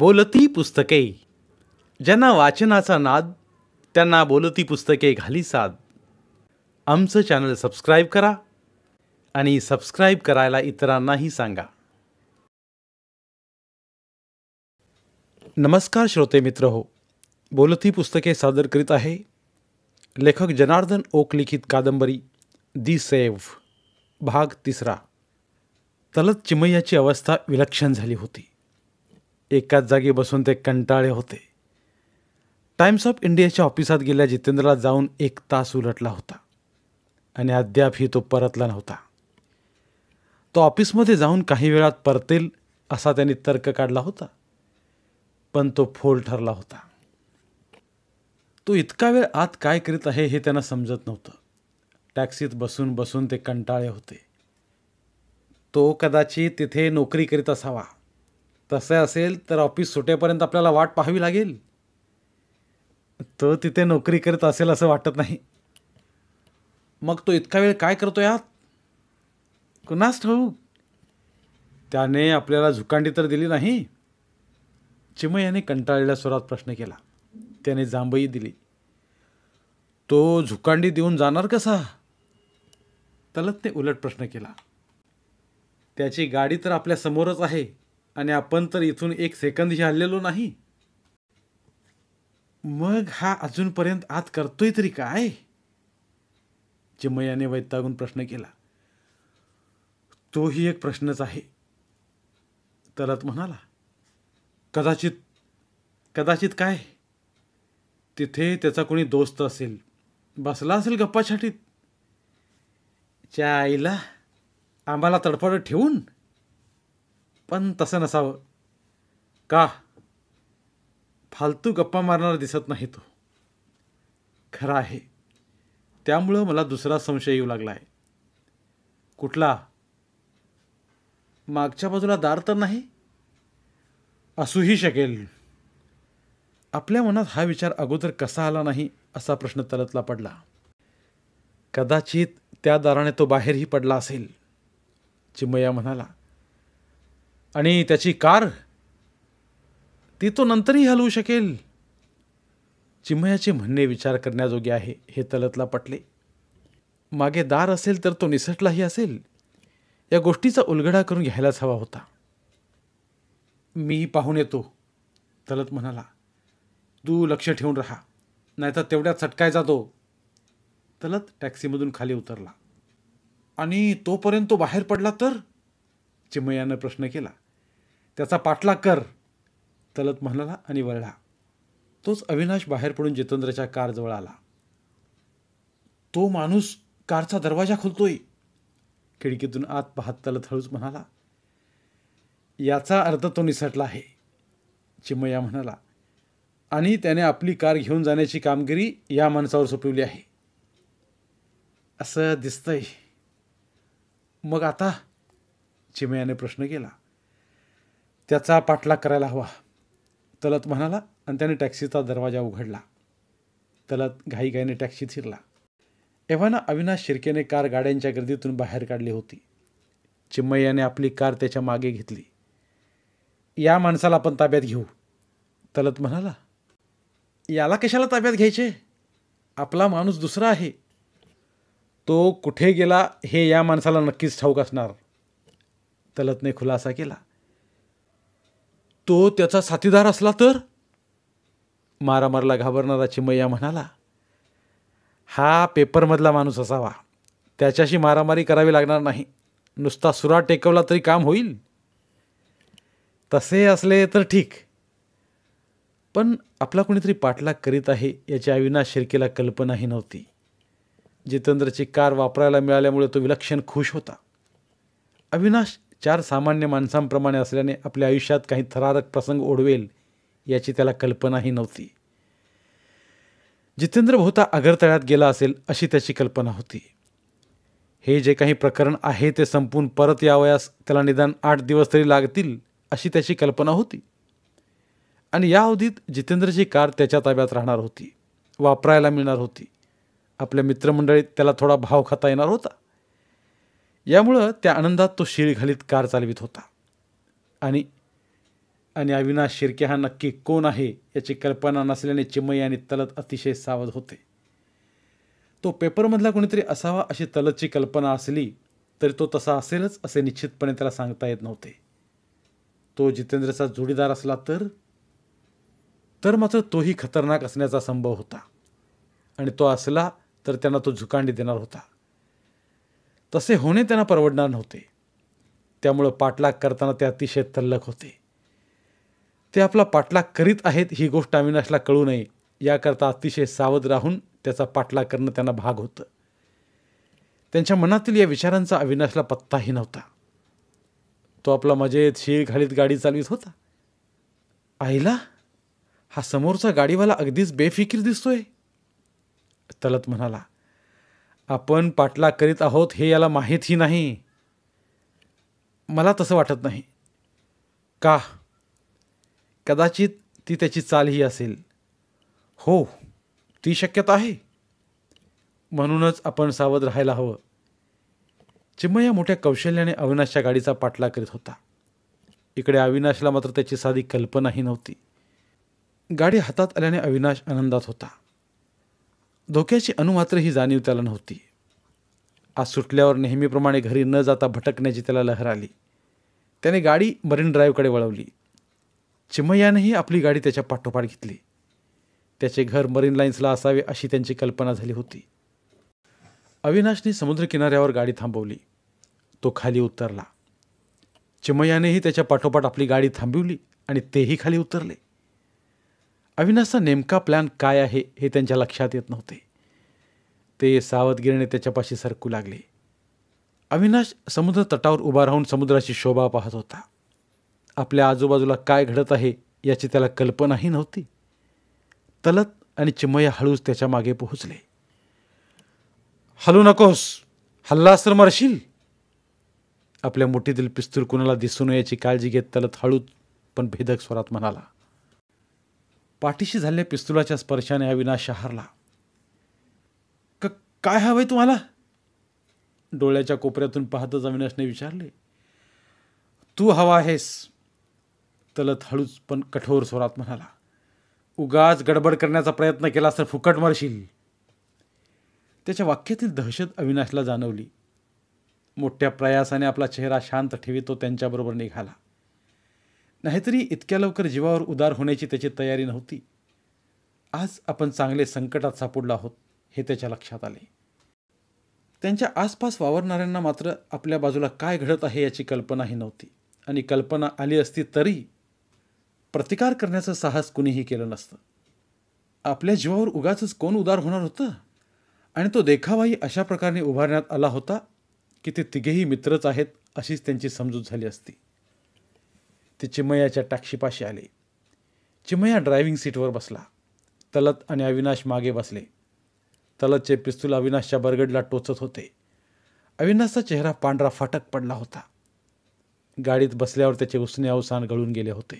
बोलती पुस्तके ज्यांना वाचनाचा नाद त्यांना बोलती पुस्तके घाली साद आमचं चॅनल सबस्क्राईब करा आणि सबस्क्राईब करायला इतरांनाही सांगा नमस्कार श्रोते मित्र हो बोलती पुस्तके सादर करीत आहे लेखक जनार्दन ओक लिखित कादंबरी दी सेव्ह भाग तिसरा तलत चिमय्याची अवस्था विलक्षण झाली होती एकाच जागी बसून ते कंटाळे होते टाइम्स ऑफ इंडियाच्या ऑफिसात गेल्या जितेंद्रला जाऊन एक तास उलटला होता आणि अद्यापही तो परतला नव्हता तो ऑफिसमध्ये जाऊन काही वेळात परतेल असा त्यांनी तर्क काढला होता पण तो फोल ठरला होता तो इतका वेळ आत काय करीत आहे हे त्यांना समजत नव्हतं टॅक्सीत बसून बसून ते कंटाळे होते तो कदाचित तिथे नोकरी करीत असावा तसे असेल तर ऑफिस सुटेपर्यंत आपल्याला वाट पाहावी लागेल तो तिथे नोकरी करत असेल असं वाटत नाही मग तो इतका वेळ काय करतो यात कुणास ठाऊक त्याने आपल्याला झुकांडी तर दिली नाही चिमय याने कंटाळलेल्या स्वरात प्रश्न केला त्याने जांभई दिली तो झुकांडी देऊन जाणार कसा ते उलट प्रश्न केला त्याची गाडी तर आपल्या समोरच आहे आणि आपण तर इथून एक सेकंद हल्लेलो नाही मग हा अजूनपर्यंत आत करतोय तरी काय चिमयाने वैतागून प्रश्न केला तोही एक प्रश्नच आहे तरत म्हणाला कदाचित कदाचित काय तिथे त्याचा कोणी दोस्त असेल बसला असेल गप्पाछाटीत च्या आईला आम्हाला तडफड ठेवून पण तसं नसावं का फालतू गप्पा मारणारा दिसत नाही तो खरं आहे त्यामुळं मला दुसरा संशय येऊ लागला आहे कुठला मागच्या बाजूला दार तर नाही असूही शकेल आपल्या मनात हा विचार अगोदर कसा आला नाही असा प्रश्न तलतला पडला कदाचित त्या दाराने तो बाहेरही पडला असेल चिमया म्हणाला आणि त्याची कार ती तो नंतरही हलवू शकेल चिमयाचे म्हणणे विचार करण्याजोगे आहे हे तलतला पटले मागे दार असेल तर तो निसटलाही असेल या गोष्टीचा उलगडा करून घ्यायलाच हवा होता मी पाहून येतो तलत म्हणाला तू लक्ष ठेवून राहा नाहीतर तेवढ्या चटकाय जातो तलत टॅक्सीमधून खाली उतरला आणि तोपर्यंत तो बाहेर पडला तर चिमयानं प्रश्न केला त्याचा पाठला कर तलत म्हणाला आणि वळला तोच अविनाश बाहेर पडून जितेंद्रच्या कारजवळ आला तो माणूस कारचा दरवाजा खोलतोय खिडकीतून आत पाहत तलत हळूच म्हणाला याचा अर्थ तो निसटला आहे चिमया म्हणाला आणि त्याने आपली कार घेऊन जाण्याची कामगिरी या माणसावर सोपवली आहे असं दिसतंय मग आता चिमयाने प्रश्न केला त्याचा पाठलाग करायला हवा तलत म्हणाला आणि त्याने टॅक्सीचा दरवाजा उघडला तलत घाईघाईने टॅक्सीत शिरला एव्हाना अविनाश शिर्केने कार गाड्यांच्या गर्दीतून बाहेर काढली होती चिम्मय्याने आपली कार त्याच्या मागे घेतली या माणसाला आपण ताब्यात घेऊ तलत म्हणाला याला कशाला ताब्यात घ्यायचे आपला माणूस दुसरा आहे तो कुठे गेला हे या माणसाला नक्कीच ठाऊक असणार तलतने खुलासा केला तो त्याचा साथीदार असला तर मारामारला घाबरणारा चिमय्या म्हणाला हा पेपरमधला माणूस असावा त्याच्याशी मारामारी करावी लागणार नाही नुसता सुरा टेकवला तरी काम होईल तसे असले तर ठीक पण आपला कोणीतरी पाठलाग करीत आहे याची अविनाश शिर्केला कल्पनाही नव्हती जितेंद्रची कार वापरायला मिळाल्यामुळे तो विलक्षण खुश होता अविनाश चार सामान्य माणसांप्रमाणे असल्याने आपल्या आयुष्यात काही थरारक प्रसंग ओढवेल याची त्याला कल्पनाही नव्हती जितेंद्र भोवता अगरतळ्यात गेला असेल अशी त्याची कल्पना होती हे जे काही प्रकरण आहे ते संपून परत यावयास त्याला निदान आठ दिवस तरी लागतील अशी त्याची कल्पना होती आणि या अवधीत जितेंद्रची कार त्याच्या ताब्यात राहणार होती वापरायला मिळणार होती आपल्या मित्रमंडळीत त्याला थोडा भाव खाता येणार होता यामुळं त्या आनंदात तो शिळ घालीत कार चालवित होता आणि आणि अविनाश शिरके हा नक्की कोण आहे याची कल्पना नसल्याने चिमई आणि तलत अतिशय सावध होते तो पेपरमधला कोणीतरी असावा अशी तलतची कल्पना असली तरी तो तसा असेलच असे निश्चितपणे त्याला सांगता येत नव्हते तो जितेंद्रचा जोडीदार असला तर तर मात्र तोही खतरनाक असण्याचा संभव होता आणि तो असला तर त्यांना तो झुकांडी देणार होता तसे होणे त्यांना परवडणार नव्हते त्यामुळं पाठलाग करताना ते अतिशय तल्लक होते ते आपला पाठलाग करीत आहेत ही गोष्ट अविनाशला कळू नये याकरता अतिशय सावध राहून त्याचा पाठलाग करणं त्यांना भाग होतं त्यांच्या मनातील या विचारांचा अविनाशला पत्ताही नव्हता तो आपला मजेत शीळ घालीत गाडी चालवीत होता आईला हा समोरचा गाडीवाला अगदीच बेफिकीर दिसतोय तलत म्हणाला आपण पाठलाग करीत आहोत हे याला माहीतही नाही मला तसं वाटत नाही का कदाचित ती त्याची चालही असेल हो ती शक्यता आहे म्हणूनच आपण सावध राहायला हवं या मोठ्या कौशल्याने अविनाशच्या गाडीचा पाटला करीत होता इकडे अविनाशला मात्र त्याची साधी कल्पनाही नव्हती गाडी हातात आल्याने अविनाश आनंदात होता धोक्याची मात्र ही जाणीव त्याला नव्हती आज सुटल्यावर नेहमीप्रमाणे घरी न जाता भटकण्याची त्याला लहर आली त्याने गाडी मरीन ड्राईव्हकडे वळवली चिमय्यानेही आपली गाडी त्याच्या पाठोपाठ घेतली त्याचे घर मरीन लाईन्सला असावे अशी त्यांची कल्पना झाली होती अविनाशने समुद्रकिनाऱ्यावर गाडी थांबवली तो खाली उतरला चिमय्यानेही त्याच्या पाठोपाठ आपली गाडी थांबवली आणि तेही खाली उतरले अविनाशचा नेमका प्लॅन काय आहे हे त्यांच्या लक्षात येत नव्हते ते सावधगिरीने त्याच्यापाशी सरकू लागले अविनाश समुद्र तटावर उभा राहून समुद्राची शोभा पाहत होता आपल्या आजूबाजूला काय घडत आहे याची त्याला कल्पनाही नव्हती तलत आणि चिमया हळूच त्याच्या मागे पोहोचले हलू नकोस हल्लास तर मरशील आपल्या मुठीतील पिस्तूर कुणाला दिसू नये याची काळजी घेत तलत हळूच पण भेदक स्वरात म्हणाला पाठीशी झालेल्या पिस्तुलाच्या स्पर्शाने अविनाश हारला क काय आहे तुम्हाला डोळ्याच्या कोपऱ्यातून पाहतच अविनाशने विचारले तू हवा आहेस तलत हळूच पण कठोर स्वरात म्हणाला उगाच गडबड करण्याचा प्रयत्न केला तर फुकट मरशील त्याच्या वाक्यातील दहशत अविनाशला जाणवली मोठ्या प्रयासाने आपला चेहरा शांत ठेवी तो त्यांच्याबरोबर निघाला नाहीतरी इतक्या लवकर जीवावर उदार होण्याची त्याची तयारी नव्हती आज आपण चांगले संकटात सापडलो आहोत हे त्याच्या लक्षात आले त्यांच्या आसपास वावरणाऱ्यांना मात्र आपल्या बाजूला काय घडत आहे याची कल्पनाही नव्हती आणि कल्पना आली असती तरी प्रतिकार करण्याचं साहस कुणीही केलं नसतं आपल्या जीवावर उगाच कोण उदार होणार होतं आणि तो देखावाही अशा प्रकारे उभारण्यात आला होता की ते तिघेही मित्रच आहेत अशीच त्यांची समजूत झाली असती ते चिमयाच्या टॅक्सीपाशी आले चिमया ड्रायव्हिंग सीटवर बसला तलत आणि अविनाश मागे बसले तलतचे पिस्तूल अविनाशच्या बरगडला टोचत होते अविनाशचा चेहरा पांढरा फाटक पडला होता गाडीत बसल्यावर त्याचे उसने अवसान गळून गेले होते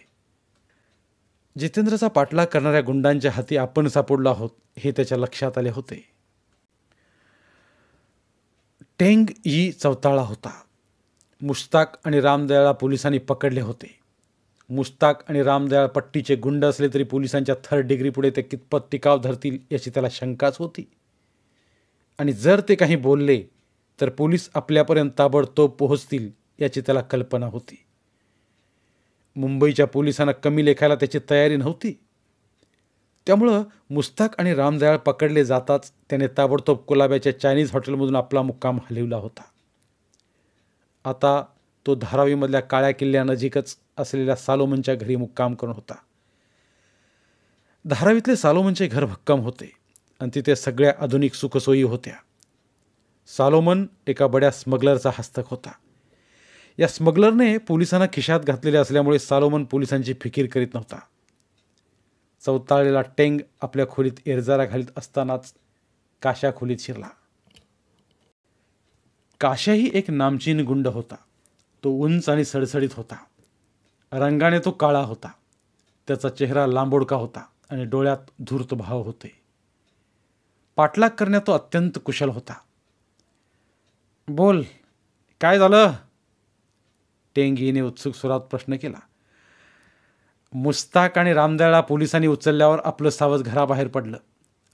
जितेंद्रचा पाठलाग करणाऱ्या गुंडांच्या हाती आपण सापडला आहोत हे त्याच्या लक्षात आले होते टेंग ई चवताळा होता मुश्ताक आणि रामदयाळा पोलिसांनी पकडले होते मुस्ताक आणि रामदयाळ पट्टीचे गुंड असले तरी पोलिसांच्या थर्ड डिग्री पुढे ते कितपत टिकाव धरतील याची त्याला शंकाच होती आणि जर ते काही बोलले तर पोलीस आपल्यापर्यंत ताबडतोब पोहोचतील याची त्याला कल्पना होती मुंबईच्या पोलिसांना कमी लेखायला त्याची तयारी नव्हती त्यामुळं मुस्ताक आणि रामदयाळ पकडले जाताच त्याने ताबडतोब कोलाब्याच्या चायनीज हॉटेलमधून आपला मुक्काम हलवला होता आता तो धारावीमधल्या काळ्या किल्ल्यानजीकच असलेल्या सालोमनच्या घरी मुक्काम करून होता धारावीतले सालोमनचे घर भक्कम होते आणि तिथे सगळ्या आधुनिक सुखसोयी होत्या सालोमन एका बड्या स्मगलरचा हस्तक होता या स्मगलरने पोलिसांना खिशात घातलेले असल्यामुळे सालोमन पोलिसांची फिकीर करीत नव्हता चौताळलेला टेंग आपल्या खोलीत एरजारा घालीत असतानाच काशा खोलीत शिरला काशाही एक नामचीन गुंड होता तो उंच आणि सडसडीत होता रंगाने तो काळा होता त्याचा चेहरा लांबोडका होता आणि डोळ्यात धूर्त भाव होते पाठलाग करण्यात तो अत्यंत कुशल होता बोल काय झालं टेंगीने उत्सुक स्वरात प्रश्न केला मुस्ताक आणि रामदळा पोलिसांनी उचलल्यावर आपलं सावज घराबाहेर पडलं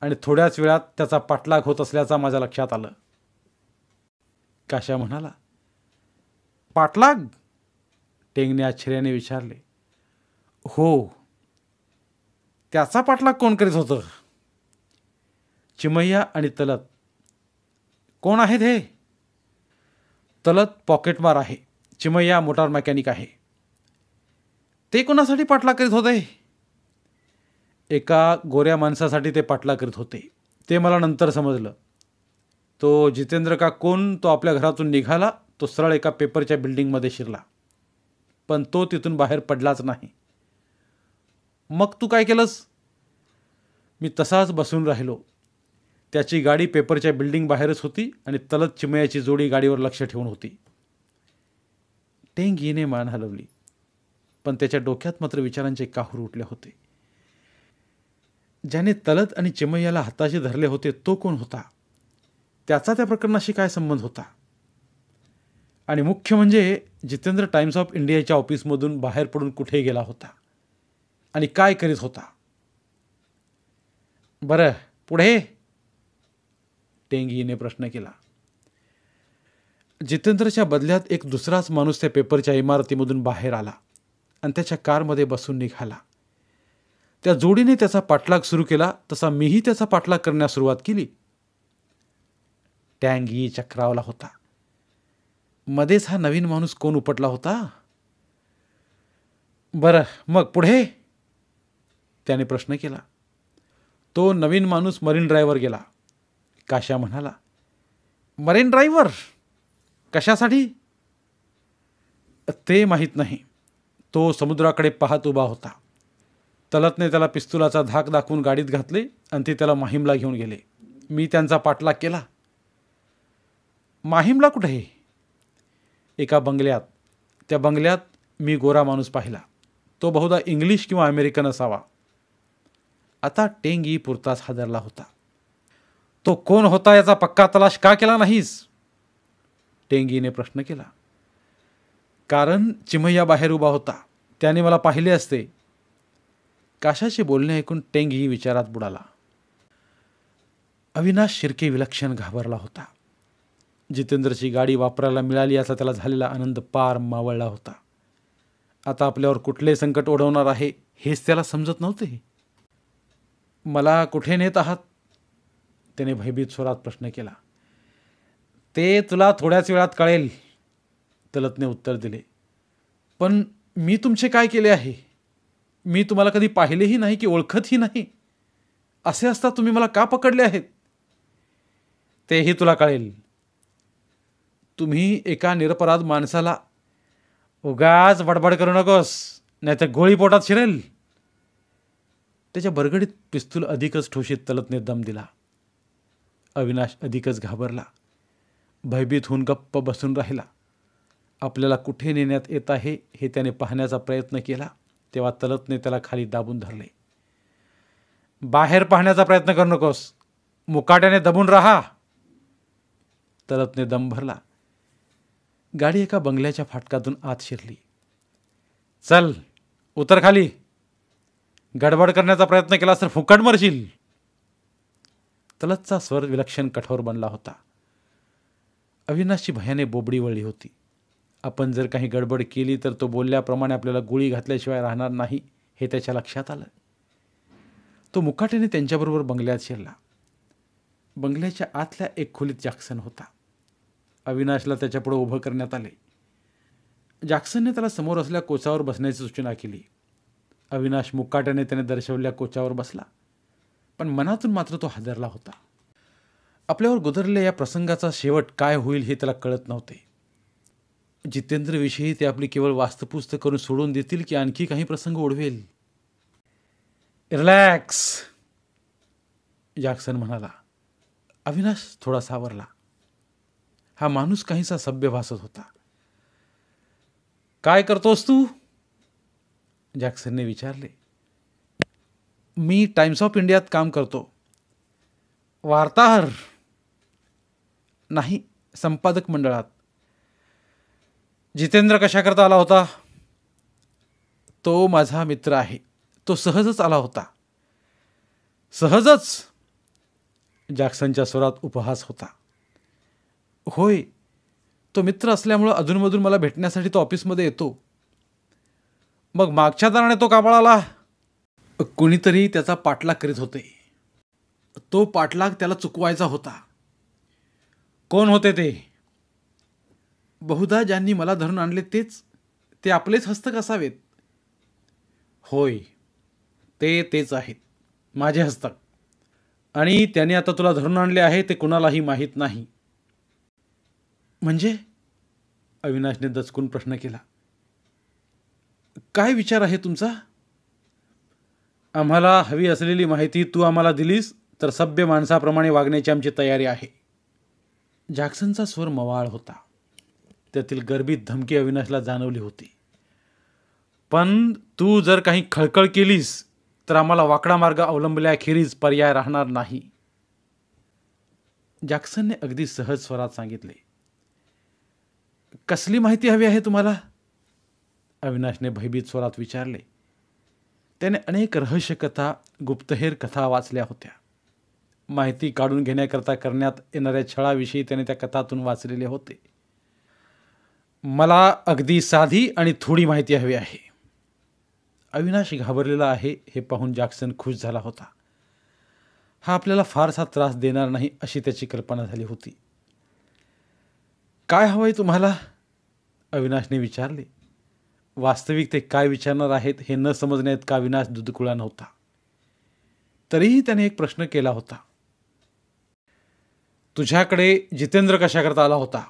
आणि थोड्याच वेळात त्याचा पाठलाग होत असल्याचा माझ्या लक्षात आलं काशा म्हणाला पाठलाग टेंगने आश्चर्याने विचारले हो त्याचा पाठलाग कोण करीत होतं चिमय्या आणि तलत कोण आहेत हे तलत पॉकेटमार आहे चिमय्या मोटार मेकॅनिक आहे ते कोणासाठी पाठलाग करीत होते एका गोऱ्या माणसासाठी ते पाठला करीत होते ते मला नंतर समजलं तो जितेंद्र का कोण तो आपल्या घरातून निघाला तो सरळ एका पेपरच्या बिल्डिंगमध्ये शिरला पण तो तिथून बाहेर पडलाच नाही मग तू काय केलंस मी तसाच बसून राहिलो त्याची गाडी पेपरच्या बिल्डिंग बाहेरच होती आणि तलत चिमयाची जोडी गाडीवर लक्ष ठेवून होती टेंगीने मान हलवली पण त्याच्या डोक्यात मात्र विचारांचे काहूर उठले होते ज्याने तलत आणि चिमय्याला हाताशी धरले होते तो कोण होता त्याचा त्या प्रकरणाशी काय संबंध होता आणि मुख्य म्हणजे जितेंद्र टाइम्स ऑफ इंडियाच्या ऑफिसमधून बाहेर पडून कुठे गेला होता आणि काय करीत होता बरं पुढे टेंगीने प्रश्न केला जितेंद्रच्या बदल्यात एक दुसराच माणूस त्या पेपरच्या इमारतीमधून बाहेर आला आणि त्याच्या कारमध्ये बसून निघाला त्या जोडीने त्याचा पाठलाग सुरू केला तसा मीही त्याचा पाठलाग करण्यास सुरुवात केली टँगी चक्रावला होता मध्येच हा नवीन माणूस कोण उपटला होता बरं मग पुढे त्याने प्रश्न केला तो नवीन माणूस मरीन ड्रायव्हर गेला काशा म्हणाला मरीन ड्रायव्हर कशासाठी ते माहीत नाही तो समुद्राकडे पाहत उभा होता तलतने त्याला पिस्तुलाचा धाक दाखवून गाडीत घातले आणि ते त्याला माहीमला घेऊन गेले मी त्यांचा पाठलाग केला माहीमला कुठे आहे एका बंगल्यात त्या बंगल्यात मी गोरा माणूस पाहिला तो बहुधा इंग्लिश किंवा अमेरिकन असावा आता टेंगी पुरताच हादरला होता तो कोण होता याचा पक्का तलाश का केला नाहीस टेंगीने प्रश्न केला कारण चिमय्या बाहेर उभा होता त्याने मला पाहिले असते काशाचे बोलणे ऐकून टेंगी विचारात बुडाला अविनाश शिर्के विलक्षण घाबरला होता जितेंद्रची गाडी वापरायला मिळाली असा त्याला झालेला आनंद पार मावळला होता आता आपल्यावर कुठले संकट ओढवणार आहे हेच त्याला समजत नव्हते मला कुठे नेत आहात त्याने भयभीत स्वरात प्रश्न केला ते तुला थोड्याच वेळात कळेल तलतने उत्तर दिले पण मी तुमचे काय केले आहे मी तुम्हाला कधी पाहिलेही नाही की ओळखतही नाही असे असता तुम्ही मला का पकडले आहेत तेही तुला कळेल तुम्ही एका निरपराध माणसाला उगाच बडबड करू नकोस नाही तर गोळी पोटात शिरेल त्याच्या बरगडीत पिस्तूल अधिकच ठोशीत तलतने दम दिला अविनाश अधिकच घाबरला भयभीत होऊन गप्प बसून राहिला आपल्याला कुठे नेण्यात येत आहे हे त्याने पाहण्याचा प्रयत्न केला तेव्हा तलतने त्याला खाली दाबून धरले बाहेर पाहण्याचा प्रयत्न करू नकोस मुकाट्याने दबून राहा तलतने दम भरला गाडी एका बंगल्याच्या फाटकातून आत शिरली चल उतर खाली गडबड करण्याचा प्रयत्न केला तर फुकट मरशील तलतचा स्वर विलक्षण कठोर बनला होता अविनाशची भयाने बोबडी वळली होती आपण जर काही गडबड केली तर तो बोलल्याप्रमाणे आपल्याला गोळी घातल्याशिवाय राहणार नाही हे त्याच्या लक्षात आलं तो मुकाटेने त्यांच्याबरोबर बंगल्यात शिरला बंगल्याच्या आतल्या एक खोलीत जॅक्सन होता अविनाशला त्याच्यापुढे उभं करण्यात आले जॅक्सनने त्याला समोर असल्या कोचावर बसण्याची सूचना केली अविनाश मुक्काट्याने त्याने दर्शवल्या कोचावर बसला पण मनातून मात्र तो हादरला होता आपल्यावर गुदरलेल्या या प्रसंगाचा शेवट काय होईल हे त्याला कळत नव्हते जितेंद्रविषयी ते आपली केवळ वास्तपुस्त करून सोडून देतील की आणखी काही प्रसंग ओढवेल रिलॅक्स जॅक्सन म्हणाला अविनाश थोडा सावरला हा माणूस काहीसा सभ्य भासत होता काय करतोस तू जॅक्सनने विचारले मी टाइम्स ऑफ इंडियात काम करतो वार्ताहर नाही संपादक मंडळात जितेंद्र कशाकरता आला होता तो माझा मित्र आहे तो सहजच आला होता सहजच जॅक्सनच्या स्वरात उपहास होता होय तो मित्र असल्यामुळं अधूनमधून मला भेटण्यासाठी तो ऑफिसमध्ये येतो मग मागच्या दाराने तो आला कुणीतरी त्याचा पाठलाग करीत होते तो पाठलाग त्याला चुकवायचा होता कोण होते ते बहुधा ज्यांनी मला धरून आणले तेच ते आपलेच हस्तक असावेत होय ते तेच आहेत माझे हस्तक आणि त्याने आता तुला धरून आणले आहे ते कुणालाही माहीत नाही म्हणजे अविनाशने दचकून प्रश्न केला काय विचार आहे तुमचा आम्हाला हवी असलेली माहिती तू आम्हाला दिलीस तर सभ्य माणसाप्रमाणे वागण्याची आमची तयारी आहे जॅक्सनचा स्वर मवाळ होता त्यातील गर्भीत धमकी अविनाशला जाणवली होती पण तू जर काही खळखळ केलीस तर आम्हाला वाकडा मार्ग अवलंबल्याखेरीज पर्याय राहणार नाही जॅक्सनने अगदी सहज स्वरात सांगितले कसली माहिती हवी आहे तुम्हाला अविनाशने भयभीत स्वरात विचारले त्याने अनेक रहस्यकथा गुप्तहेर कथा वाचल्या होत्या माहिती काढून घेण्याकरता करण्यात येणाऱ्या छळाविषयी त्याने त्या कथातून वाचलेले होते मला अगदी साधी आणि थोडी माहिती हवी आहे अविनाश घाबरलेला आहे हे पाहून जॅक्सन खुश झाला होता हा आपल्याला फारसा त्रास देणार नाही अशी त्याची कल्पना झाली होती काय हवंय तुम्हाला अविनाशने विचारले वास्तविक ते काय विचारणार आहेत हे न समजण्यात का अविनाश दुदकुळा नव्हता तरीही त्याने एक प्रश्न केला होता तुझ्याकडे जितेंद्र कशाकरता आला होता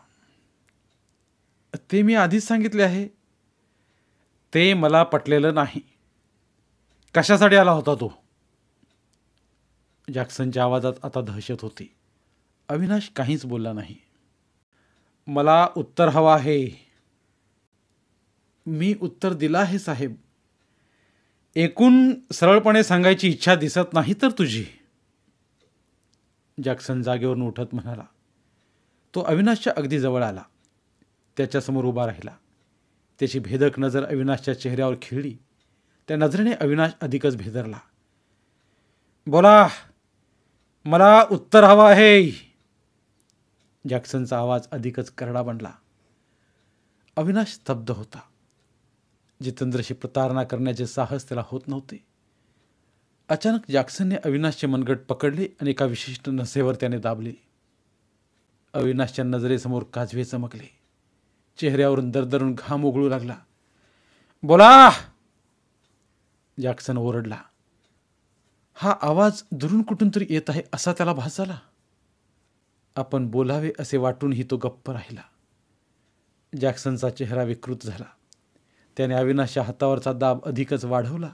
ते मी आधीच सांगितले आहे ते मला पटलेलं नाही कशासाठी आला होता तो जॅक्सनच्या आवाजात आता दहशत होती अविनाश काहीच बोलला नाही मला उत्तर हवा आहे मी उत्तर दिला आहे साहेब एकूण सरळपणे सांगायची इच्छा दिसत नाही तर तुझी जॅक्सन जागेवरून उठत म्हणाला तो अविनाशच्या अगदी जवळ आला त्याच्यासमोर उभा राहिला त्याची भेदक नजर अविनाशच्या चेहऱ्यावर खिळली त्या नजरेने अविनाश अधिकच भेदरला बोला मला उत्तर हवं आहे जॅक्सनचा आवाज अधिकच करडा बनला अविनाश स्तब्ध होता जितेंद्रशी प्रतारणा करण्याचे साहस त्याला होत नव्हते अचानक जॅक्सनने अविनाशचे मनगट पकडले आणि एका विशिष्ट नसेवर त्याने दाबले अविनाशच्या नजरेसमोर काजवे चमकले चेहऱ्यावरून दरदरून घाम ओघळू लागला बोला जॅक्सन ओरडला हा आवाज दुरून कुठून तरी येत आहे असा त्याला भास झाला आपण बोलावे असे वाटूनही तो गप्प राहिला जॅक्सनचा चेहरा विकृत झाला त्याने अविनाशच्या हातावरचा दाब अधिकच वाढवला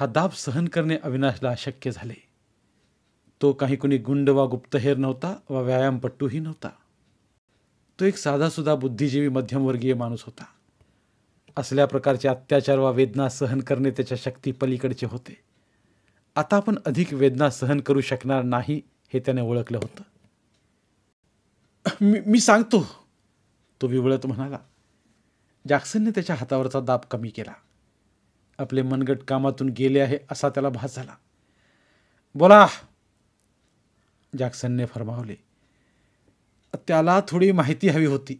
हा दाब सहन करणे अविनाशला अशक्य झाले तो काही कोणी गुंड वा गुप्तहेर नव्हता वा व्यायामपट्टूही नव्हता तो एक साधासुद्धा बुद्धिजीवी मध्यमवर्गीय माणूस होता असल्या प्रकारचे अत्याचार वा वेदना सहन करणे त्याच्या शक्ती पलीकडचे होते आता आपण अधिक वेदना सहन करू शकणार नाही हे त्याने ओळखलं होतं मी मी सांगतो तो विवळत म्हणाला जॅक्सनने त्याच्या हातावरचा दाब कमी केला आपले मनगट कामातून गेले आहे असा त्याला भास झाला बोला जॅक्सनने फरमावले त्याला थोडी माहिती हवी होती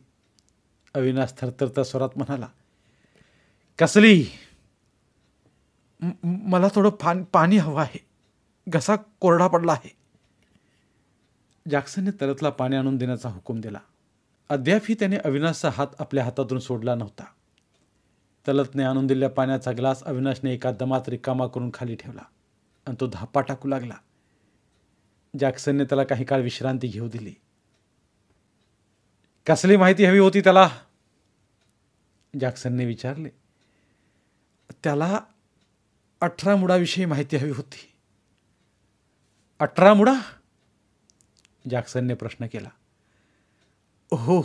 अविनाश थरथरता स्वरात म्हणाला कसली मला थोडं पाणी हवं आहे घसा कोरडा पडला आहे जॅक्सनने तरतला पाणी आणून देण्याचा हुकूम दिला अद्यापही त्याने अविनाशचा हात आपल्या हातातून सोडला नव्हता तलतने आणून दिलेल्या पाण्याचा ग्लास अविनाशने एका दमात रिकामा करून खाली ठेवला आणि तो धापा टाकू लागला जॅक्सनने त्याला काही काळ विश्रांती घेऊ दिली कसली माहिती हवी होती त्याला जॅक्सनने विचारले त्याला अठरा मुडाविषयी माहिती हवी होती अठरा मुडा जॅक्सनने प्रश्न केला हो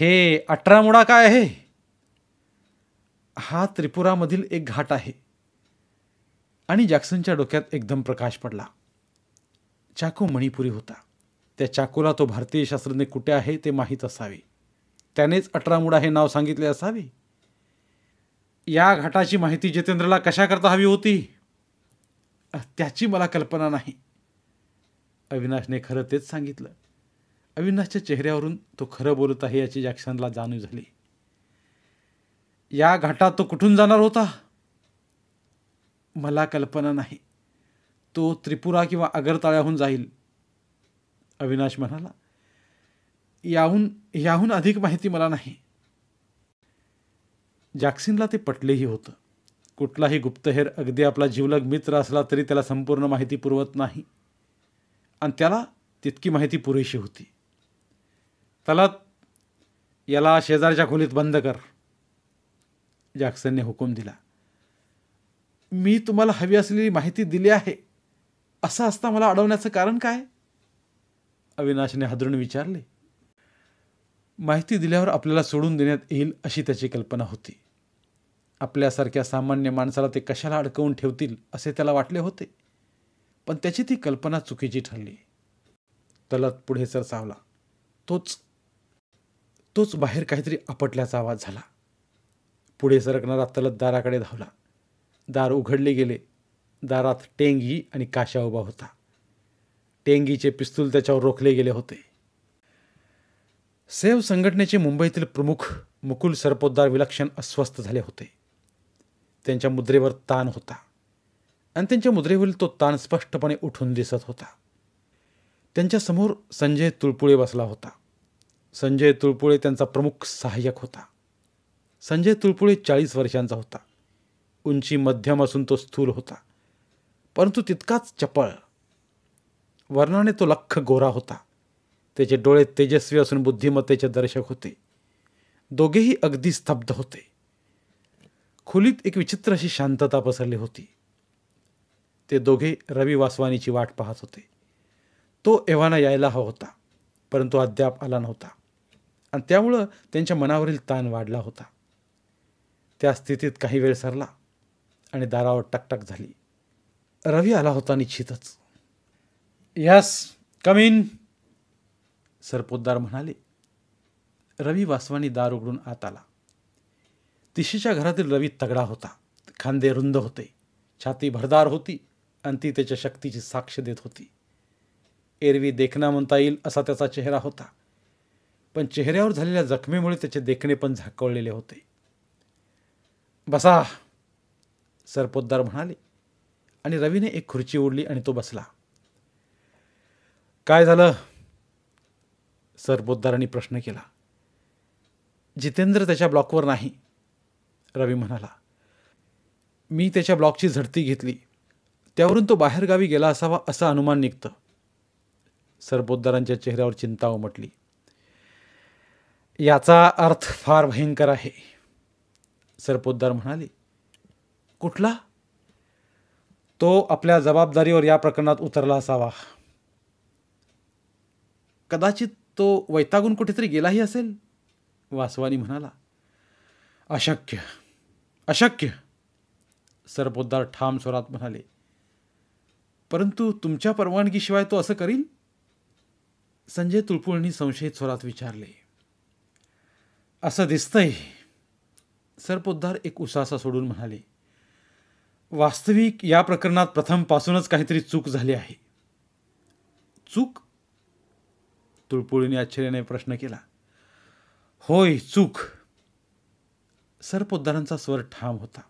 हे अठरा मुळा काय आहे हा त्रिपुरामधील एक घाट आहे आणि जॅक्सनच्या डोक्यात एकदम प्रकाश पडला चाकू मणिपुरी होता त्या चाकूला तो भारतीय शास्त्रज्ञ कुठे आहे ते माहीत असावे त्यानेच मुडा हे नाव सांगितले असावे या घाटाची माहिती जितेंद्रला कशाकरता हवी होती त्याची मला कल्पना नाही अविनाशने खरं तेच सांगितलं अविनाशच्या चेहऱ्यावरून तो खरं बोलत आहे याची जॅक्सनला जाणीव झाली या घाटात तो कुठून जाणार होता मला कल्पना नाही तो त्रिपुरा किंवा अगरताळ्याहून जाईल अविनाश म्हणाला याहून याहून अधिक माहिती मला नाही जॅक्सिनला ते पटलेही होतं कुठलाही गुप्तहेर अगदी आपला जीवलग मित्र असला तरी त्याला संपूर्ण माहिती पुरवत नाही आणि त्याला तितकी माहिती पुरेशी होती त्याला याला शेजारच्या खोलीत बंद कर जॅक्सनने हुकूम दिला मी तुम्हाला हवी असलेली माहिती दिली आहे असं असता मला अडवण्याचं कारण काय अविनाशने हादरून विचारले माहिती दिल्यावर आपल्याला सोडून देण्यात येईल अशी त्याची कल्पना होती आपल्यासारख्या सामान्य माणसाला ते कशाला अडकवून ठेवतील असे त्याला वाटले होते पण त्याची ती कल्पना चुकीची ठरली तलत पुढे सरसावला तोच तोच बाहेर काहीतरी आपटल्याचा आवाज झाला पुढे सरकणारा तलत दाराकडे धावला दार उघडले गेले दारात टेंगी आणि काशा उभा होता टेंगीचे पिस्तूल त्याच्यावर रोखले गेले होते सेव संघटनेचे मुंबईतील प्रमुख मुकुल सरपोतदार विलक्षण अस्वस्थ झाले होते त्यांच्या मुद्रेवर ताण होता आणि त्यांच्या मुद्रेवरील तो ताण स्पष्टपणे उठून दिसत होता त्यांच्यासमोर संजय तुळपुळे बसला होता संजय तुळपुळे त्यांचा प्रमुख सहाय्यक होता संजय तुळपुळे चाळीस वर्षांचा होता उंची मध्यम असून तो स्थूल होता परंतु तितकाच चपळ वर्णाने तो लख गोरा होता त्याचे डोळे तेजस्वी असून बुद्धिमत्तेचे दर्शक होते दोघेही अगदी स्तब्ध होते खोलीत एक विचित्र अशी शांतता पसरली होती ते दोघे रवी वासवानीची वाट पाहत होते तो एव्हाना यायला हवा होता परंतु अद्याप आला नव्हता आणि त्यामुळं त्यांच्या मनावरील ताण वाढला होता त्या स्थितीत काही वेळ सरला आणि दारावर टकटक झाली रवी आला होता निश्चितच यस कमीन सरपोतदार म्हणाले रवी वासवानी दार उघडून आत आला तिशीच्या घरातील रवी तगडा होता खांदे रुंद होते छाती भरदार होती आणि ती त्याच्या शक्तीची साक्ष देत होती एरवी देखणा म्हणता येईल असा त्याचा चेहरा होता पण चेहऱ्यावर झालेल्या जखमेमुळे त्याचे देखणे पण झाकवलेले होते बसा सरपोतदार म्हणाले आणि रवीने एक खुर्ची ओढली आणि तो बसला काय झालं सरपोतदारांनी प्रश्न केला जितेंद्र त्याच्या ब्लॉकवर नाही रवी म्हणाला मी त्याच्या ब्लॉकची झडती घेतली त्यावरून तो बाहेरगावी गेला असावा असं अनुमान निघतं सरपोतदारांच्या चेहऱ्यावर चिंता उमटली याचा अर्थ फार भयंकर आहे सरपोतदार म्हणाले कुठला तो आपल्या जबाबदारीवर या प्रकरणात उतरला असावा कदाचित तो वैतागून कुठेतरी गेलाही असेल वासवानी म्हणाला अशक्य अशक्य सरपोतदार ठाम स्वरात म्हणाले परंतु तुमच्या परवानगीशिवाय तो असं करील संजय तुळपुळणी संशयित स्वरात विचारले असं दिसतंय सरपोद्धार एक उसासा सोडून म्हणाले वास्तविक या प्रकरणात प्रथमपासूनच काहीतरी चूक झाली आहे चूक तुळपुळीने आश्चर्याने प्रश्न केला होय चूक सरपोद्दारांचा स्वर ठाम होता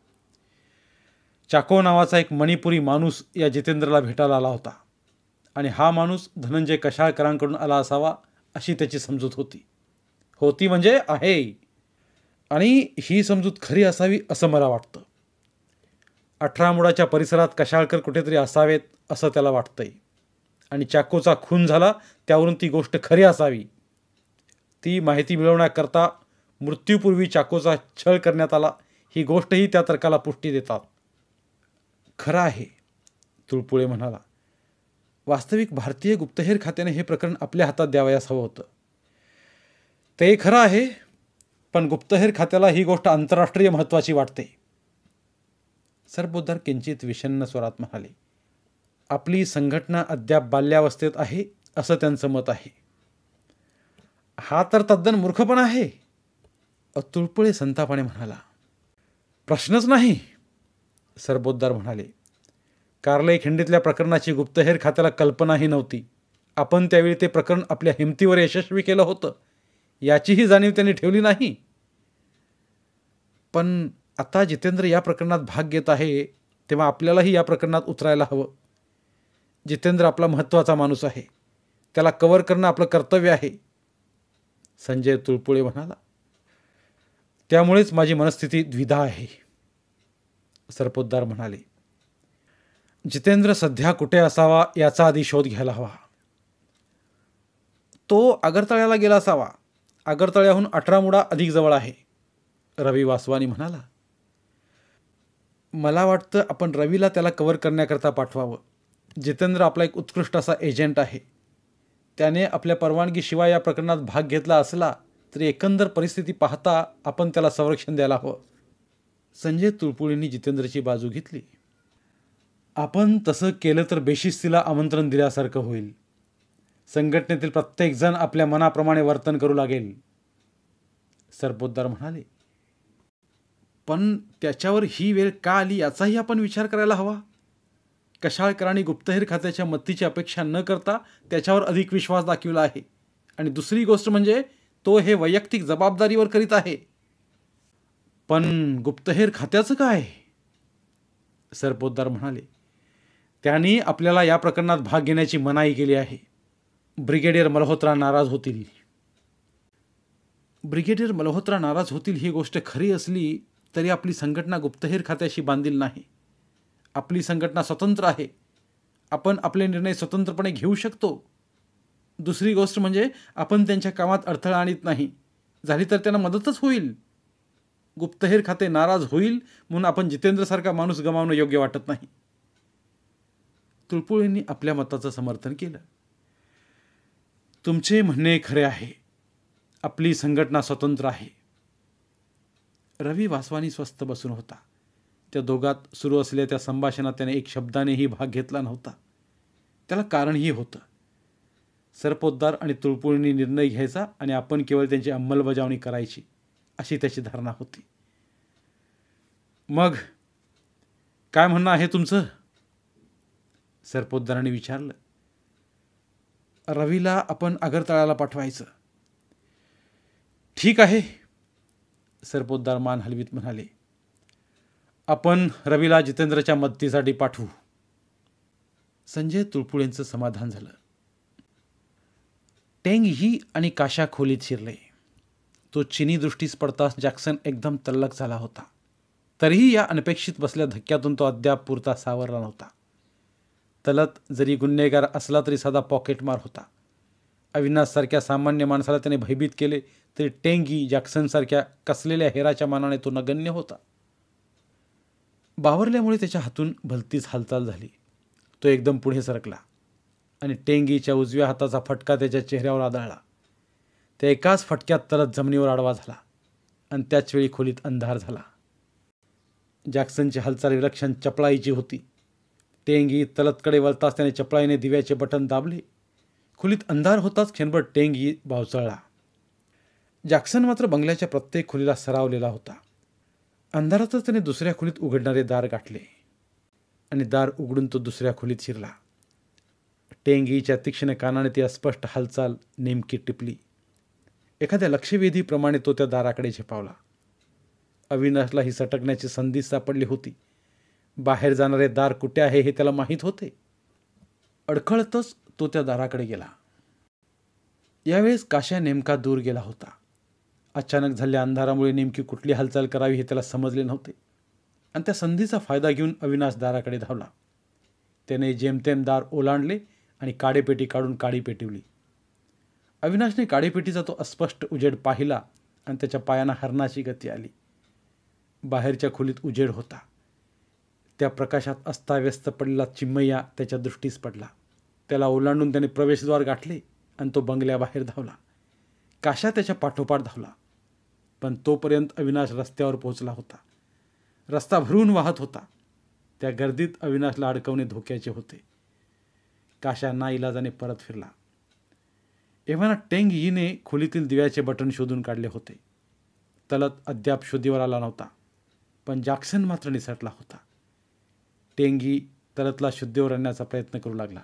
चाको नावाचा एक मणिपुरी माणूस या जितेंद्रला भेटायला आला होता आणि हा माणूस धनंजय कशाळकरांकडून आला असावा अशी त्याची समजूत होती होती म्हणजे आहे आणि ही समजूत खरी असावी असं मला वाटतं अठरा मुळाच्या परिसरात कशाळकर कुठेतरी असावेत असं त्याला वाटतंय आणि चाकोचा खून झाला त्यावरून ती गोष्ट खरी असावी ती माहिती मिळवण्याकरता मृत्यूपूर्वी चाकोचा छळ करण्यात आला ही गोष्टही त्या तर्काला पुष्टी देतात खरा आहे तुळपुळे म्हणाला वास्तविक भारतीय गुप्तहेर खात्याने हे प्रकरण आपल्या हातात द्यावयास हवं होतं ते खरं आहे पण गुप्तहेर खात्याला ही गोष्ट आंतरराष्ट्रीय महत्त्वाची वाटते सरपोद्धार किंचित विषन्न स्वरात म्हणाले आपली संघटना अद्याप बाल्यावस्थेत आहे असं त्यांचं मत आहे हा तर तद्दन मूर्खपण आहे तुळपुळे संतापाने म्हणाला प्रश्नच नाही सरबोद्दार म्हणाले कारले खिंडीतल्या प्रकरणाची गुप्तहेर खात्याला कल्पनाही नव्हती आपण त्यावेळी ते प्रकरण आपल्या हिमतीवर यशस्वी केलं होतं याचीही जाणीव त्यांनी ठेवली नाही पण आता जितेंद्र या प्रकरणात भाग घेत आहे तेव्हा आपल्यालाही या प्रकरणात उतरायला हवं जितेंद्र आपला महत्त्वाचा माणूस आहे त्याला कवर करणं आपलं कर्तव्य आहे संजय तुळपुळे म्हणाला त्यामुळेच माझी मनस्थिती द्विधा आहे सरपोतदार म्हणाले जितेंद्र सध्या कुठे असावा याचा आधी शोध घ्यायला हवा तो आगरतळ्याला गेला असावा आगरतळ्याहून अठरा मुडा अधिक जवळ आहे रवी वासवानी म्हणाला मला वाटतं आपण रवीला त्याला कव्हर करण्याकरता पाठवावं जितेंद्र आपला एक उत्कृष्ट असा एजंट आहे त्याने आपल्या परवानगीशिवाय या प्रकरणात भाग घेतला असला तरी एकंदर परिस्थिती पाहता आपण त्याला संरक्षण द्यायला हवं संजय तुळपुळींनी जितेंद्रची बाजू घेतली आपण तसं केलं तर बेशिस्तीला आमंत्रण दिल्यासारखं होईल संघटनेतील प्रत्येकजण आपल्या मनाप्रमाणे वर्तन करू लागेल सरपोतदार म्हणाले पण त्याच्यावर ही वेळ का आली याचाही आपण विचार करायला हवा कशाळकरांनी गुप्तहेर खात्याच्या मत्तीची अपेक्षा न करता त्याच्यावर अधिक विश्वास दाखविला आहे आणि दुसरी गोष्ट म्हणजे तो हे वैयक्तिक जबाबदारीवर करीत आहे पण गुप्तहेर खात्याचं काय सरपोतदार म्हणाले त्यांनी आपल्याला या प्रकरणात भाग घेण्याची मनाई केली आहे ब्रिगेडियर मल्होत्रा नाराज होतील ब्रिगेडियर मल्होत्रा नाराज होतील ही गोष्ट खरी असली तरी आपली संघटना गुप्तहेर खात्याशी बांधील नाही आपली संघटना स्वतंत्र आहे आपण आपले निर्णय स्वतंत्रपणे घेऊ शकतो दुसरी गोष्ट म्हणजे आपण त्यांच्या कामात अडथळा आणत नाही झाली तर त्यांना मदतच होईल गुप्तहेर खाते नाराज होईल म्हणून आपण जितेंद्रसारखा माणूस गमावणं योग्य वाटत नाही तुळपुळींनी आपल्या मताचं समर्थन केलं तुमचे म्हणणे खरे आहे आपली संघटना स्वतंत्र आहे रवी वासवानी स्वस्थ बसून होता त्या दोघात सुरू असलेल्या त्या संभाषणात त्याने एक शब्दानेही भाग घेतला नव्हता त्याला कारणही होतं सरपोतदार आणि तुळपुळींनी निर्णय घ्यायचा आणि आपण केवळ त्यांची अंमलबजावणी करायची अशी त्याची धारणा होती मग काय म्हणणं आहे तुमचं सरपोतदाराने विचारलं रवीला आपण आगरतळाला पाठवायचं ठीक आहे सरपोतदार मान हलवीत म्हणाले आपण रवीला जितेंद्रच्या मदतीसाठी पाठवू संजय तुळपुळेंचं समाधान झालं टेंग ही आणि काशा खोलीत शिरले तो चिनी दृष्टीस पडताच जॅक्सन एकदम तल्लक झाला होता तरीही या अनपेक्षित बसल्या धक्क्यातून तो अद्याप पुरता सावरला नव्हता तलत जरी गुन्हेगार असला तरी साधा पॉकेटमार होता अविनाशसारख्या सामान्य माणसाला त्याने भयभीत केले तरी टेंगी जॅक्सनसारख्या कसलेल्या हेराच्या मानाने तो नगण्य होता बावरल्यामुळे त्याच्या हातून भलतीच हालचाल झाली तो एकदम पुढे सरकला आणि टेंगीच्या उजव्या हाताचा फटका त्याच्या चेहऱ्यावर आदळला त्या एकाच फटक्यात तलत जमिनीवर आडवा झाला आणि त्याचवेळी खोलीत अंधार झाला जॅक्सनची हालचाल विलक्षण चपळाईची होती टेंगी तलतकडे वळताच त्याने चपळाईने दिव्याचे बटन दाबले खोलीत अंधार होताच क्षणभर टेंगी भावचळला जॅक्सन मात्र बंगल्याच्या प्रत्येक खोलीला सरावलेला होता अंधारातच त्याने दुसऱ्या खोलीत उघडणारे दार गाठले आणि दार उघडून तो दुसऱ्या खोलीत शिरला टेंगीच्या तीक्ष्ण कानाने ती अस्पष्ट हालचाल नेमकी टिपली एखाद्या लक्षवेधीप्रमाणे तो त्या दाराकडे झेपावला अविनाशला ही सटकण्याची संधी सापडली होती बाहेर जाणारे दार कुठे आहे हे त्याला माहीत होते अडखळतच तो त्या दाराकडे गेला यावेळेस काश्या नेमका दूर गेला होता अचानक झालेल्या अंधारामुळे नेमकी कुठली हालचाल करावी हे त्याला समजले नव्हते आणि त्या संधीचा फायदा घेऊन अविनाश दाराकडे धावला त्याने जेमतेम दार ओलांडले आणि काडेपेटी काढून काडी पेटवली अविनाशने काडीपिटीचा तो अस्पष्ट उजेड पाहिला आणि त्याच्या पायांना हरणाची गती आली बाहेरच्या खोलीत उजेड होता त्या प्रकाशात अस्ताव्यस्त पडलेला चिम्मय्या त्याच्या दृष्टीस पडला त्याला ओलांडून त्याने प्रवेशद्वार गाठले आणि तो बंगल्याबाहेर धावला काशा त्याच्या पाठोपाठ धावला पण तोपर्यंत अविनाश रस्त्यावर पोहोचला होता रस्ता भरून वाहत होता त्या गर्दीत अविनाशला अडकवणे धोक्याचे होते काशा इलाजाने परत फिरला एव्हाना टेंग यीने खोलीतील दिव्याचे बटन शोधून काढले होते तलत अद्याप शोधीवर आला नव्हता पण जॅक्सन मात्र निसटला होता टेंगी तलतला शुद्धीवर आणण्याचा प्रयत्न करू लागला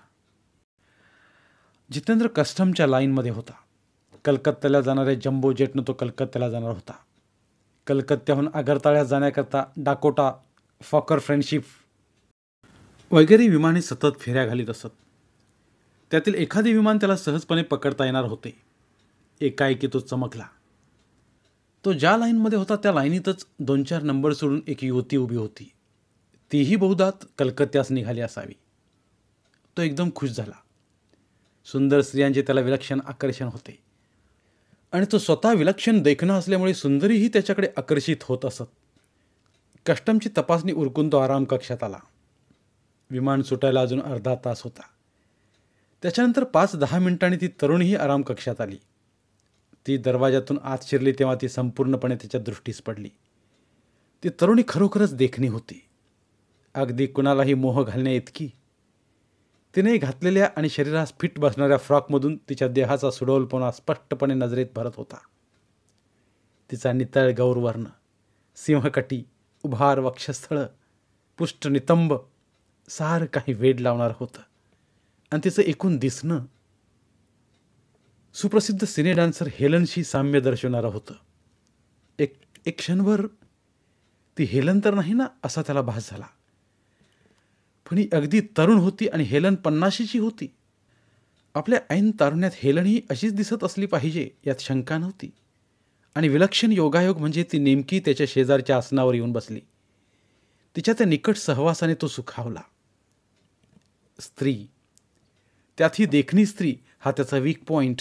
जितेंद्र कस्टमच्या लाईनमध्ये होता कलकत्त्याला जाणाऱ्या जम्बो जेटनं तो कलकत्त्याला जाणार होता कलकत्त्याहून आगरताळ्यात जाण्याकरता डाकोटा फॉकर फ्रेंडशिप वगैरे विमाने सतत फेऱ्या घालीत असत त्यातील एखादे विमान त्याला सहजपणे पकडता येणार होते एकाएकी तो चमकला तो ज्या लाईनमध्ये होता त्या लाईनीतच दोन चार नंबर सोडून एक युवती उभी होती तीही बहुदात कलकत्त्यास निघाली असावी तो एकदम खुश झाला सुंदर स्त्रियांचे त्याला विलक्षण आकर्षण होते आणि तो स्वतः विलक्षण देखणं असल्यामुळे सुंदरीही त्याच्याकडे आकर्षित होत असत कस्टमची तपासणी उरकून तो आराम कक्षात आला विमान सुटायला अजून अर्धा तास होता त्याच्यानंतर पाच दहा मिनिटांनी ती तरुणीही आराम कक्षात आली ती दरवाजातून आत शिरली तेव्हा ती संपूर्णपणे त्याच्या दृष्टीस पडली ती तरुणी खरोखरच देखणी होती अगदी कुणालाही मोह घालण्या इतकी तिने घातलेल्या आणि शरीरास फिट बसणाऱ्या फ्रॉकमधून तिच्या देहाचा सुडोलपणा स्पष्टपणे नजरेत भरत होता तिचा नितळ गौरवर्ण सिंहकटी उभार वक्षस्थळ पुष्ट नितंब सार काही वेड लावणार होतं आणि तिचं एकूण दिसणं सुप्रसिद्ध सिने डान्सर हेलनशी साम्य दर्शवणारं होतं एक एक क्षणभर ती हेलन तर नाही ना असा त्याला भास झाला पण ही अगदी तरुण होती आणि हेलन पन्नाशीची होती आपल्या ऐन तारुण्यात हेलन ही अशीच दिसत असली पाहिजे यात शंका नव्हती आणि विलक्षण योगायोग म्हणजे ती नेमकी त्याच्या शेजारच्या आसनावर येऊन बसली तिच्या त्या निकट सहवासाने तो सुखावला स्त्री ही देखणी स्त्री हा त्याचा वीक पॉईंट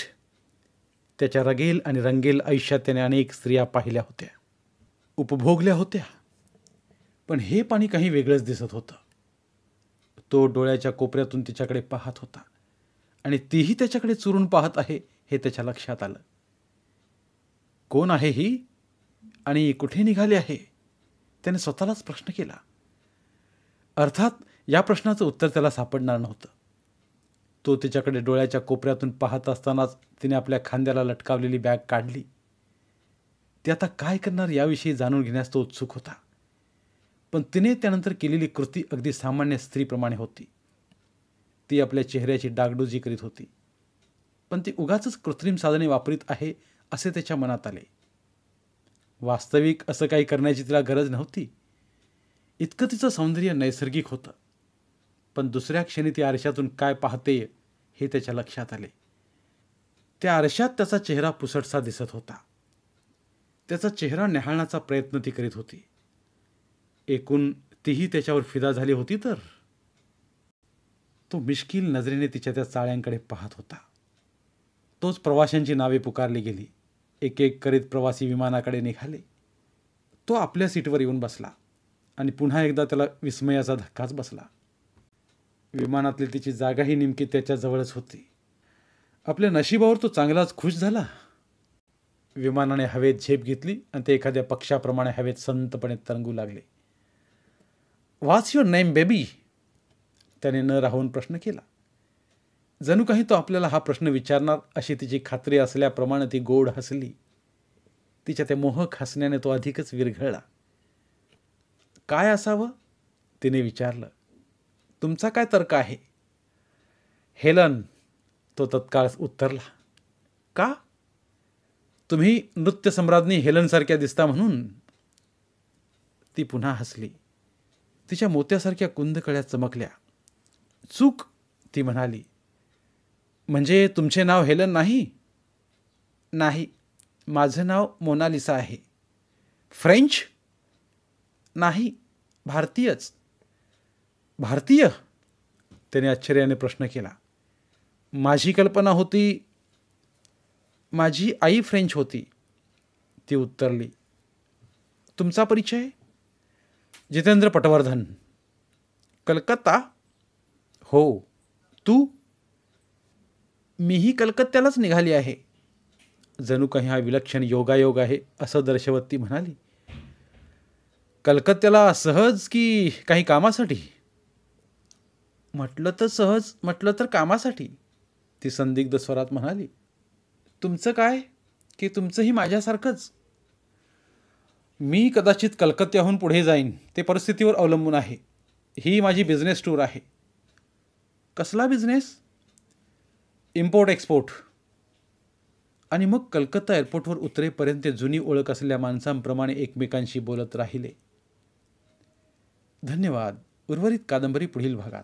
त्याच्या रगेल आणि रंगेल आयुष्यात त्याने अनेक स्त्रिया पाहिल्या होत्या उपभोगल्या होत्या पण हे पाणी काही वेगळंच दिसत होतं तो डोळ्याच्या कोपऱ्यातून तिच्याकडे पाहत होता आणि तीही त्याच्याकडे चुरून पाहत आहे हे त्याच्या लक्षात आलं कोण आहे ही आणि कुठे निघाली आहे त्याने स्वतःलाच प्रश्न केला अर्थात या प्रश्नाचं उत्तर त्याला सापडणार नव्हतं तो तिच्याकडे डोळ्याच्या कोपऱ्यातून पाहत असतानाच तिने आपल्या खांद्याला लटकावलेली बॅग काढली ती आता काय करणार याविषयी जाणून घेण्यास तो उत्सुक होता पण तिने त्यानंतर केलेली कृती अगदी सामान्य स्त्रीप्रमाणे होती ती आपल्या चेहऱ्याची डागडुजी करीत होती पण ती उगाच कृत्रिम साधने वापरीत आहे असे त्याच्या मनात आले वास्तविक असं काही करण्याची तिला गरज नव्हती इतकं तिचं सौंदर्य नैसर्गिक होतं पण दुसऱ्या क्षणी ती आरशातून काय पाहते हे त्याच्या लक्षात आले त्या आरशात त्याचा चेहरा पुसटसा दिसत होता त्याचा चेहरा न्याहाळण्याचा प्रयत्न ती करीत होती एकूण तीही त्याच्यावर फिदा झाली होती तर तो मिश्किल नजरेने तिच्या त्या चाळ्यांकडे पाहत होता तोच प्रवाशांची नावे पुकारली गेली एक एक करीत प्रवासी विमानाकडे निघाले तो आपल्या सीटवर येऊन बसला आणि पुन्हा एकदा त्याला विस्मयाचा धक्काच बसला विमानातली तिची जागाही नेमकी त्याच्याजवळच होती आपल्या नशिबावर तो चांगलाच खुश झाला विमानाने हवेत झेप घेतली आणि ते एखाद्या पक्षाप्रमाणे हवेत संतपणे तरंगू लागले वाच युअर नेम बेबी त्याने न राहून प्रश्न केला जणू काही तो आपल्याला हा प्रश्न विचारणार अशी तिची खात्री असल्याप्रमाणे ती गोड हसली तिच्या त्या मोहक हसण्याने तो अधिकच विरघळला काय असावं तिने विचारलं तुमचा काय तर्क आहे हेलन तो तत्काळ उत्तरला का तुम्ही नृत्यसम्राज्ञी हेलनसारख्या दिसता म्हणून ती पुन्हा हसली तिच्या मोत्यासारख्या कुंदकळ्या चमकल्या चूक ती म्हणाली म्हणजे तुमचे नाव हेलन नाही नाही माझं नाव मोनालिसा आहे फ्रेंच नाही भारतीयच भारतीय त्याने आश्चर्याने प्रश्न केला माझी कल्पना होती माझी आई फ्रेंच होती ती उत्तरली तुमचा परिचय जितेंद्र पटवर्धन कलकत्ता हो तू मीही कलकत्त्यालाच निघाली आहे जणू काही हा विलक्षण योगायोग आहे असं दर्शवत ती म्हणाली कलकत्त्याला सहज की काही कामासाठी म्हटलं तर सहज म्हटलं तर कामासाठी ती संदिग्ध स्वरात म्हणाली तुमचं काय की तुमचंही माझ्यासारखंच मी कदाचित कलकत्त्याहून पुढे जाईन ते परिस्थितीवर अवलंबून आहे ही माझी बिझनेस टूर आहे कसला बिझनेस इम्पोर्ट एक्सपोर्ट आणि मग कलकत्ता एअरपोर्टवर उतरेपर्यंत जुनी ओळख असलेल्या माणसांप्रमाणे एकमेकांशी बोलत राहिले धन्यवाद उर्वरित कादंबरी पुढील भागात